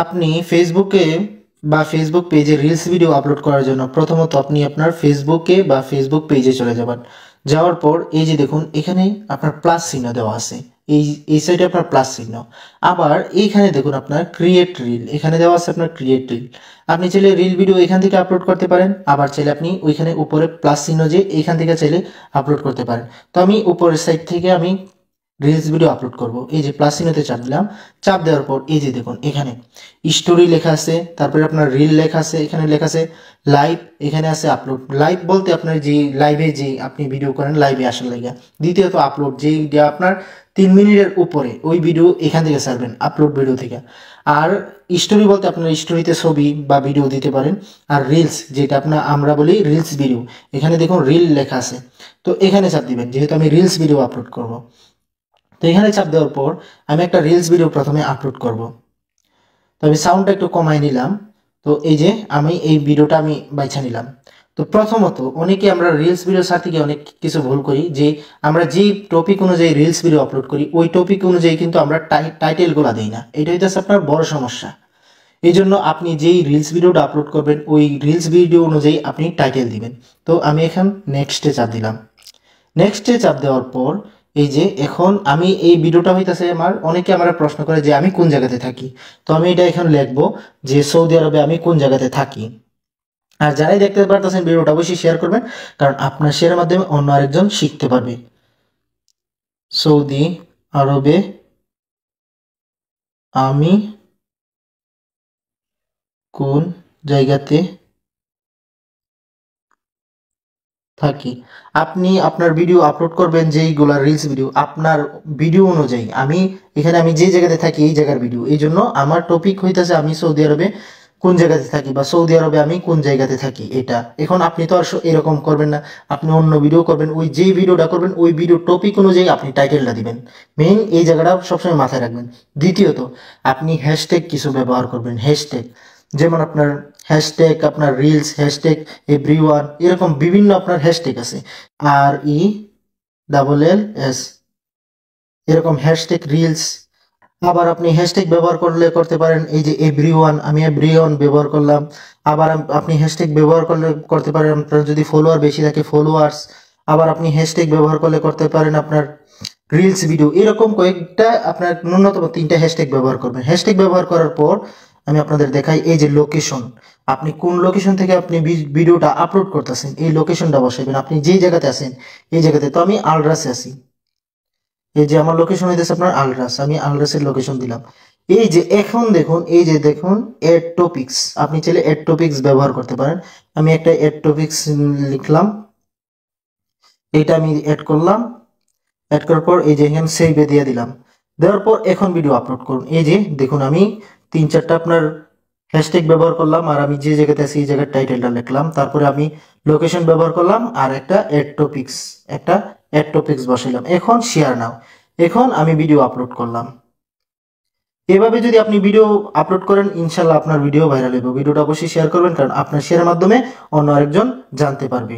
আপনি ফেসবুকে বা ফেসবুক পেজে রিলস ভিডিও আপলোড করার জন্য প্রথমত আপনি আপনার ফেসবুকে বা ফেসবুক পেজে চলে যাবেন যাওয়ার পর এই যে দেখুন এখানে আপনার প্লাস চিহ্ন দেওয়া আছে এই এই সাইডে আপনার প্লাস চিহ্ন আবার এইখানে দেখুন আপনার ক্রিয়েট রিল এখানে দেওয়া আছে আপনার ক্রিয়েট রিল আপনি চাইলে রিল ভিডিও এখান থেকে আপলোড করতে পারেন আবার চাইলে আপনি ওইখানে উপরে প্লাস চিহ্ন যে এখান থেকে চাইলে আপলোড করতে পারেন তো আমি উপরের সাইড থেকে আমি রিলস ভিডিও আপলোড করব এই যে প্লাস চিহ্নতে চাপ দিলাম চাপ দেওয়ার পর এই যে দেখুন এখানে স্টোরি লেখা আছে তারপরে আপনার রিল লেখা আছে এখানে লেখা আছে লাইভ এখানে আছে আপলোড লাইভ বলতে আপনার যে লাইভে যে আপনি ভিডিও করেন লাইভে আসার লাগা দ্বিতীয়ত আপলোড যে আপনার তিন মিনিটের উপরে ওই ভিডিও এখান থেকে ছাড়বেন আপলোড ভিডিও থেকে আর স্টোরি বলতে আপনার স্টোরিতে ছবি বা ভিডিও দিতে পারেন আর রিলস যেটা আপনার আমরা বলি রিলস ভিডিও এখানে দেখুন রিল লেখা আছে তো এখানে চাপ দিবেন যেহেতু আমি রিলস ভিডিও আপলোড করব তো এখানে চাপ দেওয়ার পর আমি একটা রিলস ভিডিও প্রথমে আপলোড করব। তো আমি সাউন্ডটা একটু কমাই নিলাম তো এই যে আমি এই ভিডিওটা আমি বাইছা নিলাম তো প্রথমত অনেকে আমরা রিলস ভিডিও সাথে গিয়ে অনেক কিছু ভুল করি যে আমরা যে টপিক অনুযায়ী রিলস ভিডিও আপলোড করি ওই টপিক অনুযায়ী কিন্তু আমরা টাইটেলগুলো দিই না এটা হইতেছে আপনার বড় সমস্যা এই জন্য আপনি যেই রিলস ভিডিওটা আপলোড করবেন ওই রিলস ভিডিও অনুযায়ী আপনি টাইটেল দিবেন তো আমি এখন নেক্সটে চাপ দিলাম নেক্সটে চাপ দেওয়ার পর এই যে এখন আমি এই ভিডিওটা হইতেছে আমার অনেকে আমার প্রশ্ন করে যে আমি কোন জায়গাতে থাকি তো আমি এটা এখন লিখব যে সৌদি আরবে আমি কোন জায়গাতে থাকি আর যারাই দেখতে পারতেছেন ভিডিওটা অবশ্যই শেয়ার করবেন কারণ আপনার শেয়ারের মাধ্যমে অন্য আরেকজন শিখতে পারবে সৌদি আরবে আমি কোন জায়গাতে থাকি আপনি আপনার ভিডিও আপলোড করবেন যেইগুলা রিলস ভিডিও আপনার ভিডিও অনুযায়ী আমি এখানে আমি যে জায়গাতে থাকি এই জায়গার ভিডিও এই জন্য আমার টপিক হইতেছে আমি সৌদি আরবে কোন জায়গাতে থাকি বা সৌদি আরবে আমি কোন জায়গাতে থাকি এটা এখন আপনি তো আর এরকম করবেন না আপনি অন্য ভিডিও করবেন ওই যে ভিডিওটা করবেন ওই ভিডিও টপিক অনুযায়ী আপনি টাইটেলটা দিবেন মেইন এই জায়গাটা সবসময় মাথায় রাখবেন দ্বিতীয়ত আপনি হ্যাশট্যাগ কিছু ব্যবহার করবেন হ্যাশট্যাগ যেমন আপনার হ্যাশট্যাগ আপনার রিলস হ্যাশট্যাগ এভরি ওয়ান এরকম বিভিন্ন আপনার হ্যাশট্যাগ আছে আর ই ডাবল এল এস এরকম হ্যাশট্যাগ রিলস আবার আপনি হ্যাশট্যাগ ব্যবহার করলে করতে পারেন এই যে এভরি ওয়ান আমি এভরি ওয়ান ব্যবহার করলাম আবার আপনি হ্যাশট্যাগ ব্যবহার করলে করতে পারেন আপনার যদি ফলোয়ার বেশি থাকে ফলোয়ার্স আবার আপনি হ্যাশট্যাগ ব্যবহার করলে করতে পারেন আপনার রিলস ভিডিও এরকম কয়েকটা আপনার ন্যূনতম তিনটা হ্যাশট্যাগ ব্যবহার করবেন হ্যাশট্যাগ ব্যবহার করার পর আমি আপনাদের দেখাই এই যে লোকেশন আপনি কোন লোকেশন থেকে আপনি ভিডিওটা আপলোড করতেছেন এই লোকেশনটা বসাইবেন আপনি যেই জায়গাতে আছেন এই জায়গাতে তো আমি আলড্রাসে আছি এই যে আমার লোকেশন হইতেছে আপনার আলড্রাস আমি আলড্রাসের লোকেশন দিলাম এই যে এখন দেখুন এই যে দেখুন এড টপিক্স আপনি চাইলে এড টপিক্স ব্যবহার করতে পারেন আমি একটা এড টপিক্স লিখলাম এটা আমি অ্যাড করলাম অ্যাড করার পর এই যে এখানে সেভে দিয়ে দিলাম দেওয়ার পর এখন ভিডিও আপলোড করুন এই যে দেখুন আমি তিন চারটা আপনার হ্যাশট্যাগ ব্যবহার করলাম আর আমি যে জায়গাতে আছি এই জায়গার টাইটেলটা লিখলাম তারপরে আমি লোকেশন ব্যবহার করলাম আর একটা অ্যাড টপিক্স একটা অ্যাড টপিক্স বসাইলাম এখন শেয়ার নাও এখন আমি ভিডিও আপলোড করলাম এভাবে যদি আপনি ভিডিও আপলোড করেন ইনশাল্লাহ আপনার ভিডিও ভাইরাল হবে ভিডিওটা অবশ্যই শেয়ার করবেন কারণ আপনার শেয়ারের মাধ্যমে অন্য আরেকজন জানতে পারবে